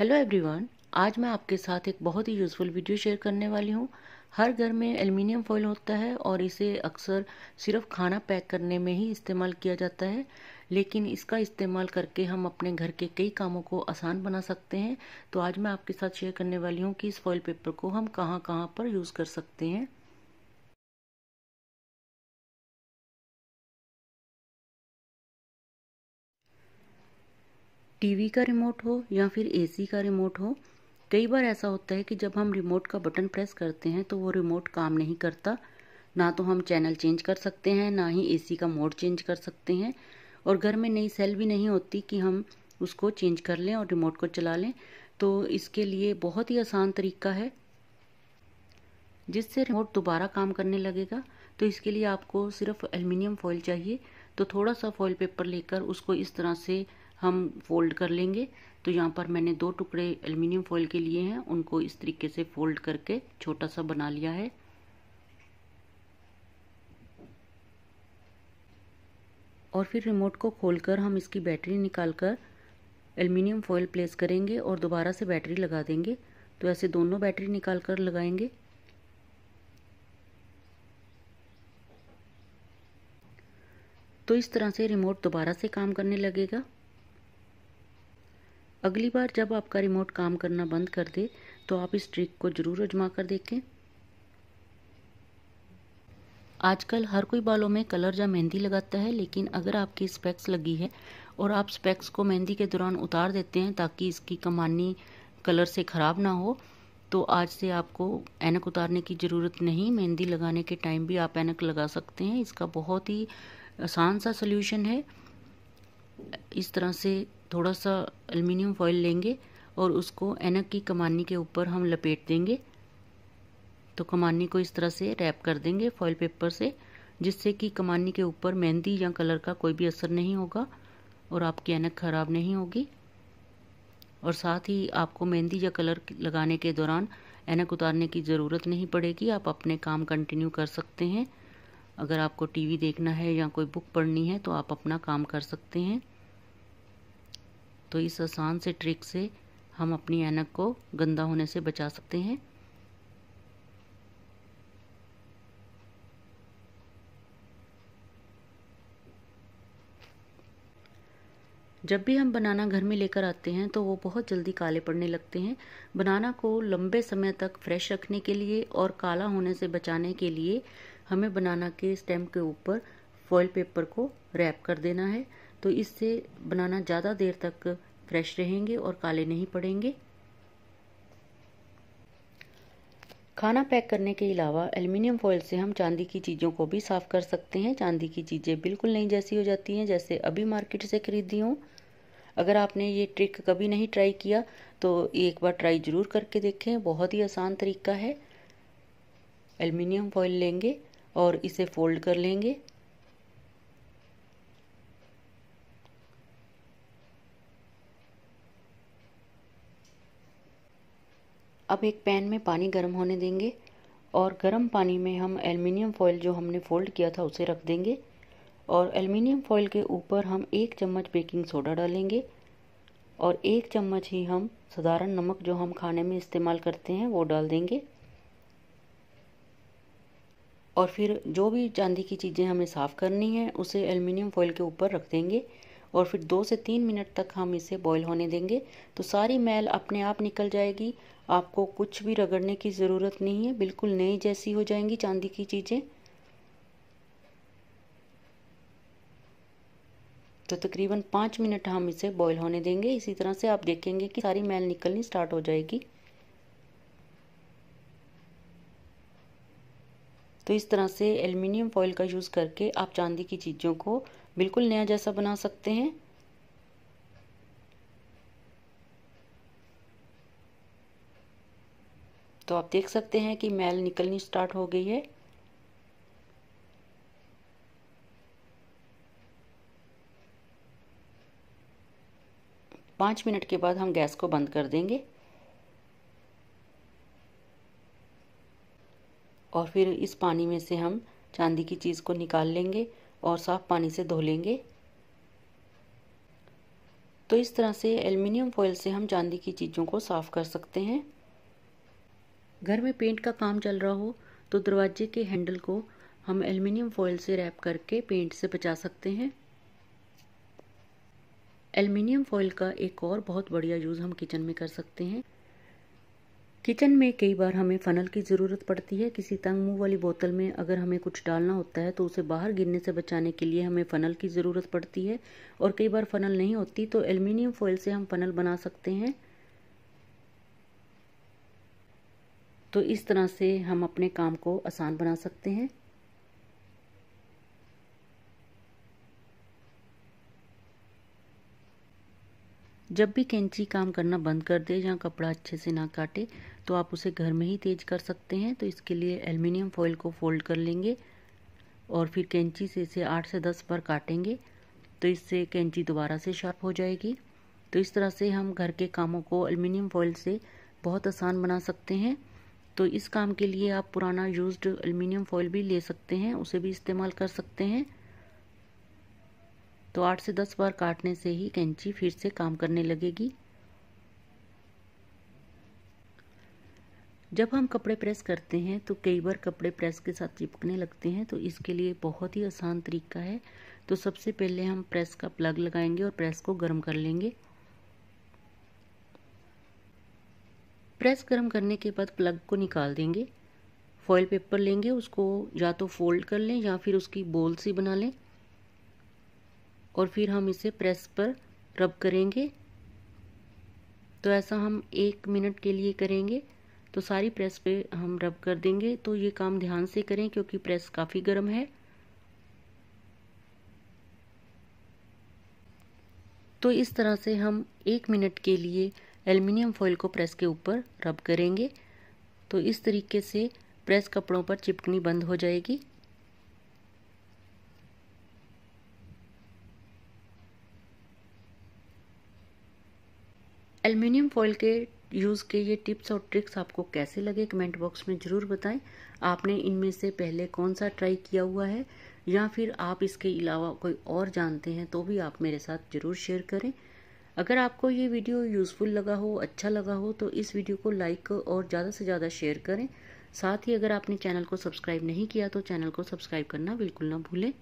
hello everyone आज मैं आपके साथ एक बहुत ही यूज़फुल वीडियो शेयर करने वाली हूँ हर घर में एल्युमिनियम फॉइल होता है और इसे अक्सर सिर्फ खाना पैक करने में ही इस्तेमाल किया जाता है लेकिन इसका इस्तेमाल करके हम अपने घर के कई कामों को आसान बना सकते हैं तो आज मैं आपके साथ शेयर करने वाली हूँ कि इस फॉइल पेपर को हम कहाँ कहाँ पर यूज़ कर सकते हैं टीवी का रिमोट हो या फिर एसी का रिमोट हो कई बार ऐसा होता है कि जब हम रिमोट का बटन प्रेस करते हैं तो वो रिमोट काम नहीं करता ना तो हम चैनल चेंज कर सकते हैं ना ही एसी का मोड चेंज कर सकते हैं और घर में नई सेल भी नहीं होती कि हम उसको चेंज कर लें और रिमोट को चला लें तो इसके लिए बहुत ही आसान तरीका है जिससे रिमोट दोबारा काम करने लगेगा तो इसके लिए आपको सिर्फ एल्युमिनियम फॉइल चाहिए तो थोड़ा सा फॉइल पेपर लेकर उसको इस तरह से हम फोल्ड कर लेंगे तो यहाँ पर मैंने दो टुकड़े एल्युमिनियम फॉइल के लिए हैं उनको इस तरीके से फोल्ड करके छोटा सा बना लिया है और फिर रिमोट को खोलकर हम इसकी बैटरी निकालकर एल्युमिनियम फॉइल प्लेस करेंगे और दोबारा से बैटरी लगा देंगे तो ऐसे दोनों बैटरी निकाल कर लगाएंगे तो इस तरह से रिमोट दोबारा से काम करने लगेगा अगली बार जब आपका रिमोट काम करना बंद कर दे तो आप इस ट्रिक को ज़रूर अजमा कर देखें आजकल हर कोई बालों में कलर या मेहंदी लगाता है लेकिन अगर आपकी स्पेक्स लगी है और आप स्पेक्स को मेहंदी के दौरान उतार देते हैं ताकि इसकी कमानी कलर से ख़राब ना हो तो आज से आपको ऐनक उतारने की ज़रूरत नहीं मेहंदी लगाने के टाइम भी आप ऐनक लगा सकते हैं इसका बहुत ही आसान सा सोल्यूशन है इस तरह से थोड़ा सा एल्युमिनियम फॉइल लेंगे और उसको एनक की कमानी के ऊपर हम लपेट देंगे तो कमानी को इस तरह से रैप कर देंगे फॉइल पेपर से जिससे कि कमानी के ऊपर मेहंदी या कलर का कोई भी असर नहीं होगा और आपकी एनक ख़राब नहीं होगी और साथ ही आपको मेहंदी या कलर लगाने के दौरान एनक उतारने की ज़रूरत नहीं पड़ेगी आप अपने काम कंटिन्यू कर सकते हैं अगर आपको टीवी देखना है या कोई बुक पढ़नी है तो आप अपना काम कर सकते हैं तो इस आसान से ट्रिक से हम अपनी ऐनक को गंदा होने से बचा सकते हैं जब भी हम बनाना घर में लेकर आते हैं तो वो बहुत जल्दी काले पड़ने लगते हैं बनाना को लंबे समय तक फ्रेश रखने के लिए और काला होने से बचाने के लिए हमें बनाना के स्टेम के ऊपर फॉइल पेपर को रैप कर देना है तो इससे बनाना ज़्यादा देर तक फ्रेश रहेंगे और काले नहीं पड़ेंगे खाना पैक करने के अलावा एल्युमिनियम फॉइल से हम चांदी की चीज़ों को भी साफ़ कर सकते हैं चांदी की चीज़ें बिल्कुल नहीं जैसी हो जाती हैं जैसे अभी मार्केट से ख़रीदी हों अगर आपने ये ट्रिक कभी नहीं ट्राई किया तो एक बार ट्राई ज़रूर करके देखें बहुत ही आसान तरीका है एल्युमिनियम फॉइल लेंगे और इसे फोल्ड कर लेंगे अब एक पैन में पानी गर्म होने देंगे और गर्म पानी में हम एल्युमिनियम फॉइल जो हमने फोल्ड किया था उसे रख देंगे और एल्युमिनियम फॉइल के ऊपर हम एक चम्मच बेकिंग सोडा डालेंगे और एक चम्मच ही हम साधारण नमक जो हम खाने में इस्तेमाल करते हैं वो डाल देंगे और फिर जो भी चांदी की चीज़ें हमें साफ़ करनी है उसे एल्युमिनियम फॉइल के ऊपर रख देंगे और फिर दो से तीन मिनट तक हम इसे बॉईल होने देंगे तो सारी मैल अपने आप निकल जाएगी आपको कुछ भी रगड़ने की ज़रूरत नहीं है बिल्कुल नई जैसी हो जाएंगी चांदी की चीज़ें तो तकरीबन पाँच मिनट हम इसे बॉईल होने देंगे इसी तरह से आप देखेंगे कि सारी मैल निकलनी स्टार्ट हो जाएगी तो इस तरह से एल्युमिनियम फॉइल का यूज़ करके आप चांदी की चीज़ों को बिल्कुल नया जैसा बना सकते हैं तो आप देख सकते हैं कि मैल निकलनी स्टार्ट हो गई है पाँच मिनट के बाद हम गैस को बंद कर देंगे और फिर इस पानी में से हम चांदी की चीज़ को निकाल लेंगे और साफ़ पानी से धो लेंगे तो इस तरह से एल्युमिनियम फॉइल से हम चांदी की चीज़ों को साफ़ कर सकते हैं घर में पेंट का काम चल रहा हो तो दरवाजे के हैंडल को हम एल्युमिनियम फॉइल से रैप करके पेंट से बचा सकते हैं एल्युमिनियम फॉइल का एक और बहुत बढ़िया यूज़ हम किचन में कर सकते हैं किचन में कई बार हमें फ़नल की ज़रूरत पड़ती है किसी तंग मुंह वाली बोतल में अगर हमें कुछ डालना होता है तो उसे बाहर गिरने से बचाने के लिए हमें फ़नल की ज़रूरत पड़ती है और कई बार फ़नल नहीं होती तो एल्युमिनियम फॉयल से हम फ़नल बना सकते हैं तो इस तरह से हम अपने काम को आसान बना सकते हैं जब भी कैंची काम करना बंद कर दे या कपड़ा अच्छे से ना काटे तो आप उसे घर में ही तेज कर सकते हैं तो इसके लिए एल्युमिनियम फॉइल को फोल्ड कर लेंगे और फिर कैंची से इसे आठ से दस बार काटेंगे तो इससे कैंची दोबारा से शार्प हो जाएगी तो इस तरह से हम घर के कामों को एल्युमिनियम फॉइल से बहुत आसान बना सकते हैं तो इस काम के लिए आप पुराना यूज्ड एल्युमिनियम फॉइल भी ले सकते हैं उसे भी इस्तेमाल कर सकते हैं तो आठ से दस बार काटने से ही कैंची फिर से काम करने लगेगी जब हम कपड़े प्रेस करते हैं तो कई बार कपड़े प्रेस के साथ चिपकने लगते हैं तो इसके लिए बहुत ही आसान तरीका है तो सबसे पहले हम प्रेस का प्लग लगाएंगे और प्रेस को गर्म कर लेंगे प्रेस गर्म करने के बाद प्लग को निकाल देंगे फॉइल पेपर लेंगे उसको या तो फोल्ड कर लें या फिर उसकी बोल सी बना लें और फिर हम इसे प्रेस पर रब करेंगे तो ऐसा हम एक मिनट के लिए करेंगे तो सारी प्रेस पे हम रब कर देंगे तो ये काम ध्यान से करें क्योंकि प्रेस काफ़ी गर्म है तो इस तरह से हम एक मिनट के लिए एल्युमिनियम फॉइल को प्रेस के ऊपर रब करेंगे तो इस तरीके से प्रेस कपड़ों पर चिपकनी बंद हो जाएगी एल्युमिनियम फॉइल के यूज़ के ये टिप्स और ट्रिक्स आपको कैसे लगे कमेंट बॉक्स में ज़रूर बताएं आपने इनमें से पहले कौन सा ट्राई किया हुआ है या फिर आप इसके अलावा कोई और जानते हैं तो भी आप मेरे साथ ज़रूर शेयर करें अगर आपको ये वीडियो यूज़फुल लगा हो अच्छा लगा हो तो इस वीडियो को लाइक और ज़्यादा से ज़्यादा शेयर करें साथ ही अगर आपने चैनल को सब्सक्राइब नहीं किया तो चैनल को सब्सक्राइब करना बिल्कुल ना भूलें